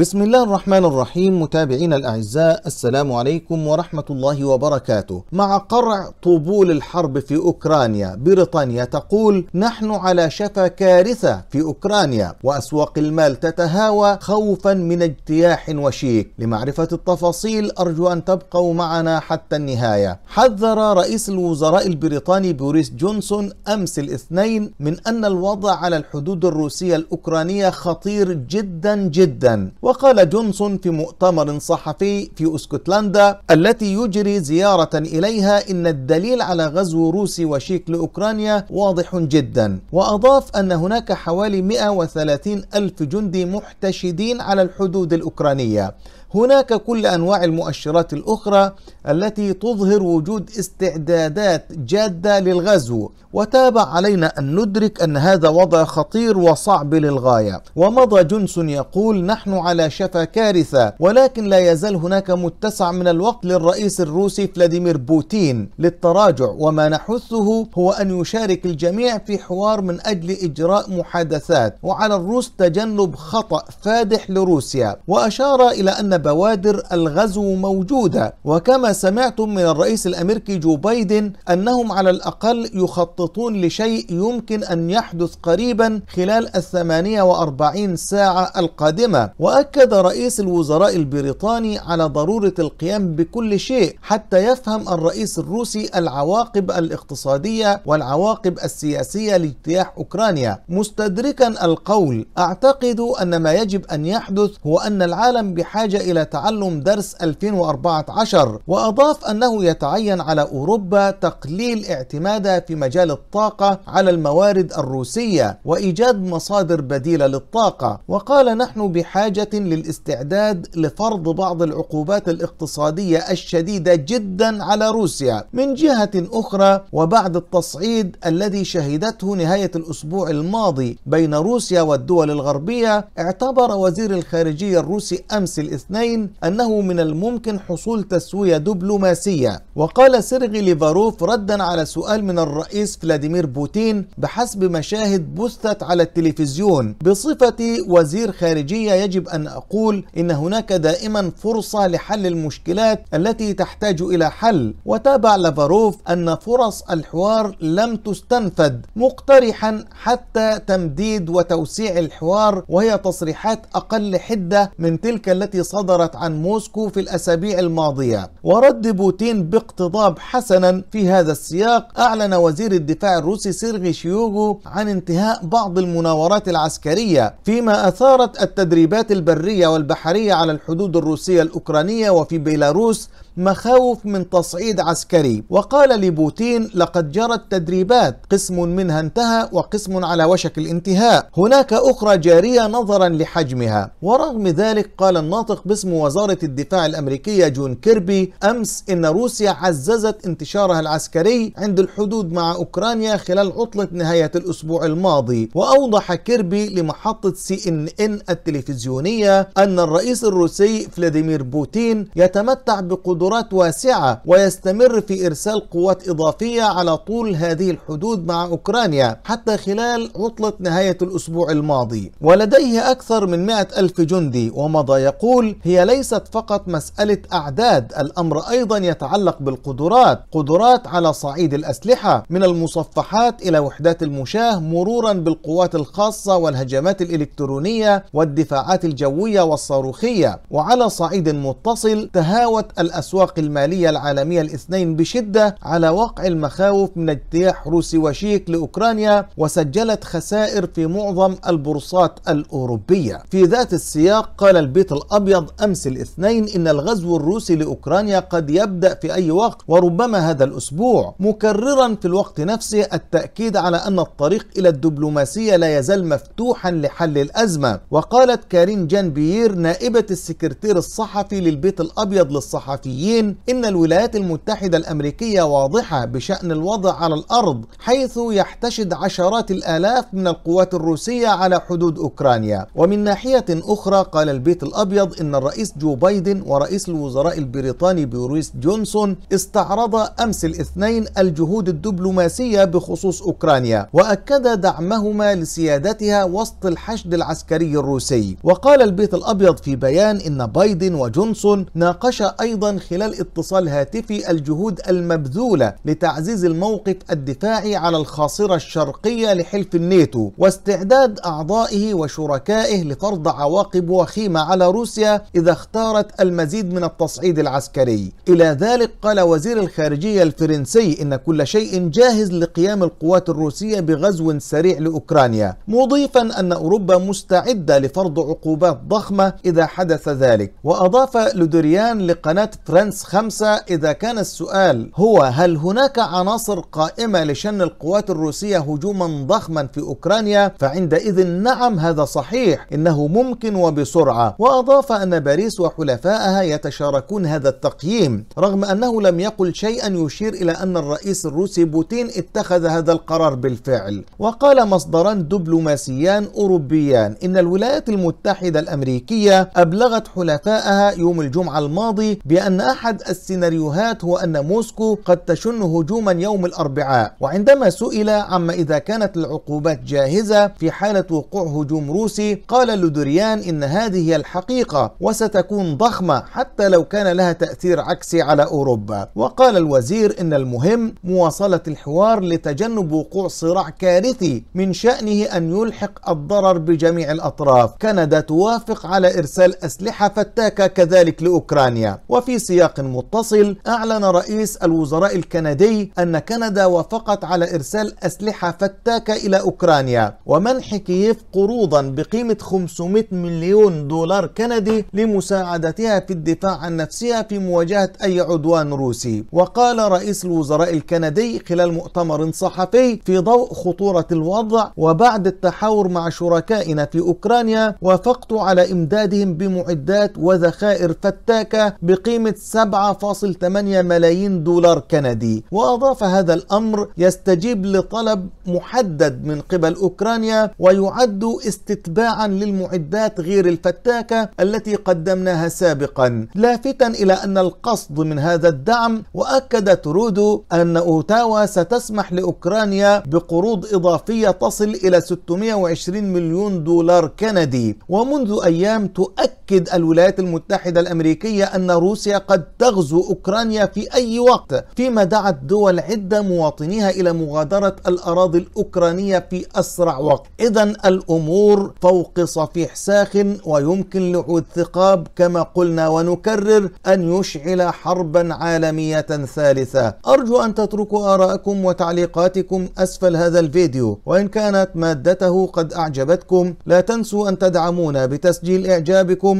بسم الله الرحمن الرحيم متابعينا الاعزاء السلام عليكم ورحمه الله وبركاته. مع قرع طبول الحرب في اوكرانيا بريطانيا تقول نحن على شفا كارثه في اوكرانيا واسواق المال تتهاوى خوفا من اجتياح وشيك. لمعرفه التفاصيل ارجو ان تبقوا معنا حتى النهايه. حذر رئيس الوزراء البريطاني بوريس جونسون امس الاثنين من ان الوضع على الحدود الروسيه الاوكرانيه خطير جدا جدا. وقال جونسون في مؤتمر صحفي في اسكتلندا التي يجري زيارة إليها إن الدليل على غزو روسي وشيك لأوكرانيا واضح جدا وأضاف أن هناك حوالي 130 ألف جندي محتشدين على الحدود الأوكرانية هناك كل أنواع المؤشرات الأخرى التي تظهر وجود استعدادات جادة للغزو وتابع علينا أن ندرك أن هذا وضع خطير وصعب للغاية ومضى جونسون يقول نحن على شفا كارثة ولكن لا يزال هناك متسع من الوقت للرئيس الروسي فلاديمير بوتين للتراجع وما نحثه هو أن يشارك الجميع في حوار من أجل إجراء محادثات وعلى الروس تجنب خطأ فادح لروسيا وأشار إلى أن بوادر الغزو موجودة وكما سمعتم من الرئيس الأمريكي جو بايدن أنهم على الأقل يخططون لشيء يمكن أن يحدث قريبا خلال الثمانية وأربعين ساعة القادمة وأكد رئيس الوزراء البريطاني على ضرورة القيام بكل شيء حتى يفهم الرئيس الروسي العواقب الاقتصادية والعواقب السياسية لاجتياح أوكرانيا مستدركا القول أعتقد أن ما يجب أن يحدث هو أن العالم بحاجة إلى تعلم درس 2014 وأضاف أنه يتعين على أوروبا تقليل اعتمادها في مجال الطاقة على الموارد الروسية وإيجاد مصادر بديلة للطاقة وقال نحن بحاجة للاستعداد لفرض بعض العقوبات الاقتصادية الشديدة جدا على روسيا من جهة أخرى وبعد التصعيد الذي شهدته نهاية الأسبوع الماضي بين روسيا والدول الغربية اعتبر وزير الخارجية الروسي أمس الاثنين الاثنين أنه من الممكن حصول تسوية دبلوماسية وقال سيرغي ليفاروف ردا على سؤال من الرئيس فلاديمير بوتين بحسب مشاهد بثت على التلفزيون بصفتي وزير خارجية يجب أن أقول إن هناك دائما فرصة لحل المشكلات التي تحتاج إلى حل وتابع لافاروف أن فرص الحوار لم تستنفذ مقترحا حتى تمديد وتوسيع الحوار وهي تصريحات أقل حدة من تلك التي صدرت صدرت عن موسكو في الأسابيع الماضية ورد بوتين باقتضاب حسنا في هذا السياق أعلن وزير الدفاع الروسي سيرغي شيوغو عن انتهاء بعض المناورات العسكرية فيما أثارت التدريبات البرية والبحرية على الحدود الروسية الأوكرانية وفي بيلاروس مخاوف من تصعيد عسكري وقال لبوتين لقد جرت تدريبات قسم منها انتهى وقسم على وشك الانتهاء هناك أخرى جارية نظرا لحجمها ورغم ذلك قال الناطق باسم وزارة الدفاع الأمريكية جون كيربي أمس إن روسيا عززت انتشارها العسكري عند الحدود مع أوكرانيا خلال عطلة نهاية الأسبوع الماضي وأوضح كيربي لمحطة سي إن إن التلفزيونية أن الرئيس الروسي فلاديمير بوتين يتمتع بقدرات تطورات واسعة ويستمر في إرسال قوات إضافية على طول هذه الحدود مع أوكرانيا حتى خلال عطلة نهاية الأسبوع الماضي ولديه أكثر من 100 ألف جندي ومضى يقول هي ليست فقط مسألة أعداد الأمر أيضا يتعلق بالقدرات قدرات على صعيد الأسلحة من المصفحات إلى وحدات المشاة مرورا بالقوات الخاصة والهجمات الإلكترونية والدفاعات الجوية والصاروخية وعلى صعيد متصل تهاوت الأسلحة الأسواق المالية العالمية الاثنين بشدة على وقع المخاوف من اجتياح روسي وشيك لأوكرانيا وسجلت خسائر في معظم البورصات الأوروبية في ذات السياق قال البيت الأبيض أمس الاثنين إن الغزو الروسي لأوكرانيا قد يبدأ في أي وقت وربما هذا الأسبوع مكررا في الوقت نفسه التأكيد على أن الطريق إلى الدبلوماسية لا يزال مفتوحا لحل الأزمة وقالت كارين جانبيير نائبة السكرتير الصحفي للبيت الأبيض للصحفيين الأمريكيين إن الولايات المتحدة الأمريكية واضحة بشأن الوضع على الأرض حيث يحتشد عشرات الآلاف من القوات الروسية على حدود أوكرانيا ومن ناحية أخرى قال البيت الأبيض إن الرئيس جو بايدن ورئيس الوزراء البريطاني بوريس جونسون استعرض أمس الاثنين الجهود الدبلوماسية بخصوص أوكرانيا وأكد دعمهما لسيادتها وسط الحشد العسكري الروسي وقال البيت الأبيض في بيان إن بايدن وجونسون ناقشا أيضا خلال اتصال هاتفي الجهود المبذولة لتعزيز الموقف الدفاعي على الخاصرة الشرقية لحلف الناتو واستعداد أعضائه وشركائه لفرض عواقب وخيمة على روسيا إذا اختارت المزيد من التصعيد العسكري إلى ذلك قال وزير الخارجية الفرنسي إن كل شيء جاهز لقيام القوات الروسية بغزو سريع لأوكرانيا مضيفا أن أوروبا مستعدة لفرض عقوبات ضخمة إذا حدث ذلك وأضاف لودريان لقناة فرانس بنس خمسة إذا كان السؤال هو هل هناك عناصر قائمة لشن القوات الروسية هجوما ضخما في أوكرانيا فعندئذ نعم هذا صحيح إنه ممكن وبسرعة وأضاف أن باريس وحلفائها يتشاركون هذا التقييم رغم أنه لم يقل شيئا يشير إلى أن الرئيس الروسي بوتين اتخذ هذا القرار بالفعل وقال مصدران دبلوماسيان أوروبيان إن الولايات المتحدة الأمريكية أبلغت حلفائها يوم الجمعة الماضي بأن أحد السيناريوهات هو أن موسكو قد تشن هجوما يوم الأربعاء وعندما سئل عما إذا كانت العقوبات جاهزة في حالة وقوع هجوم روسي قال لودريان إن هذه هي الحقيقة وستكون ضخمة حتى لو كان لها تأثير عكسي على أوروبا وقال الوزير إن المهم مواصلة الحوار لتجنب وقوع صراع كارثي من شأنه أن يلحق الضرر بجميع الأطراف كندا توافق على إرسال أسلحة فتاكة كذلك لأوكرانيا وفي سياق سياق متصل أعلن رئيس الوزراء الكندي أن كندا وافقت على إرسال أسلحة فتاكة إلى أوكرانيا ومنح كييف قروضا بقيمة 500 مليون دولار كندي لمساعدتها في الدفاع عن نفسها في مواجهة أي عدوان روسي وقال رئيس الوزراء الكندي خلال مؤتمر صحفي في ضوء خطورة الوضع وبعد التحاور مع شركائنا في أوكرانيا وافقت على إمدادهم بمعدات وذخائر فتاكة بقيمة 7.8 ملايين دولار كندي وأضاف هذا الأمر يستجيب لطلب محدد من قبل أوكرانيا ويعد استتباعا للمعدات غير الفتاكة التي قدمناها سابقا لافتا إلى أن القصد من هذا الدعم وأكد ترودو أن أوتاوا ستسمح لأوكرانيا بقروض إضافية تصل إلى 620 مليون دولار كندي ومنذ أيام تؤكد تؤكد الولايات المتحدة الأمريكية أن روسيا قد تغزو أوكرانيا في أي وقت فيما دعت دول عدة مواطنيها إلى مغادرة الأراضي الأوكرانية في أسرع وقت إذا الأمور فوق صفيح ساخن ويمكن لعود ثقاب كما قلنا ونكرر أن يشعل حربا عالمية ثالثة أرجو أن تتركوا آراءكم وتعليقاتكم أسفل هذا الفيديو وإن كانت مادته قد أعجبتكم لا تنسوا أن تدعمونا بتسجيل إعجابكم